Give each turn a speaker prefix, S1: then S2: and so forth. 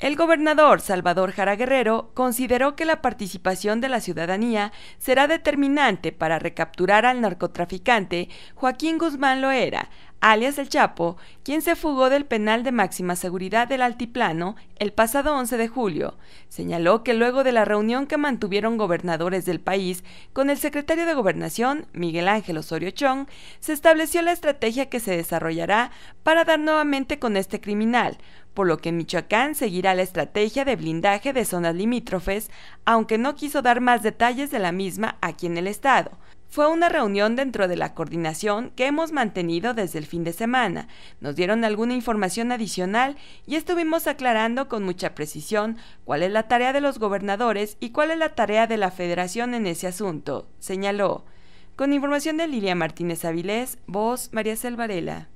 S1: El gobernador Salvador Jara Guerrero consideró que la participación de la ciudadanía será determinante para recapturar al narcotraficante Joaquín Guzmán Loera, alias El Chapo, quien se fugó del penal de máxima seguridad del Altiplano el pasado 11 de julio. Señaló que luego de la reunión que mantuvieron gobernadores del país con el secretario de Gobernación, Miguel Ángel Osorio Chong, se estableció la estrategia que se desarrollará para dar nuevamente con este criminal, por lo que Michoacán seguirá la estrategia de blindaje de zonas limítrofes, aunque no quiso dar más detalles de la misma aquí en el estado. Fue una reunión dentro de la coordinación que hemos mantenido desde el fin de semana. Nos dieron alguna información adicional y estuvimos aclarando con mucha precisión cuál es la tarea de los gobernadores y cuál es la tarea de la federación en ese asunto, señaló. Con información de Lilia Martínez Avilés, voz María Selvarela.